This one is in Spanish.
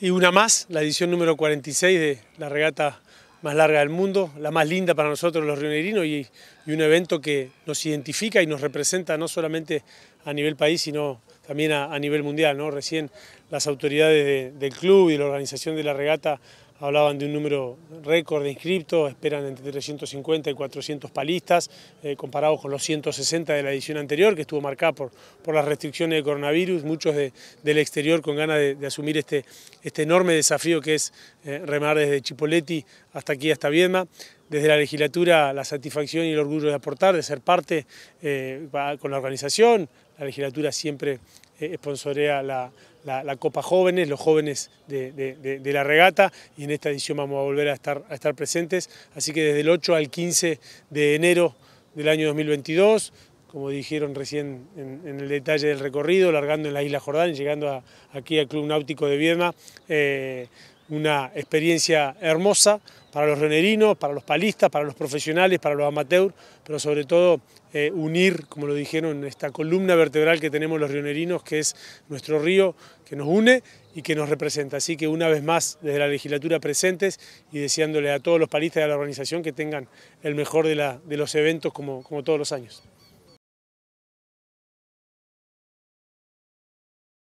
Y una más, la edición número 46 de la regata más larga del mundo, la más linda para nosotros los Río y, y un evento que nos identifica y nos representa no solamente a nivel país, sino también a, nivel mundial. ¿no? Recién las autoridades del club y la organización de la regata hablaban de un número récord de inscriptos, esperan entre 350 y 400 palistas, eh, comparados con los 160 de la edición anterior, que estuvo marcada por, las restricciones de coronavirus, muchos del exterior con ganas de, asumir este, este, enorme desafío que es eh, remar desde Chipoleti hasta aquí, hasta Viedma desde la legislatura la satisfacción y el orgullo de aportar, de ser parte eh, con la organización. La legislatura siempre eh, esponsorea la, Copa Jóvenes, los jóvenes de, la regata y en esta edición vamos a volver a estar, a estar presentes. Así que desde el 8 al 15 de enero del año 2022 como dijeron recién en, el detalle del recorrido, largando en la Isla Jordán, llegando aquí al Club Náutico de Viedma. Eh, una experiencia hermosa para los rionerinos, para los palistas, para los profesionales, para los amateurs, pero sobre todo eh, unir, como lo dijeron, esta columna vertebral que tenemos los rionerinos, que es nuestro río, que nos une y que nos representa. Así que una vez más, desde la legislatura presentes y deseándole a todos los palistas y a la organización que tengan el mejor de, los eventos como todos los años.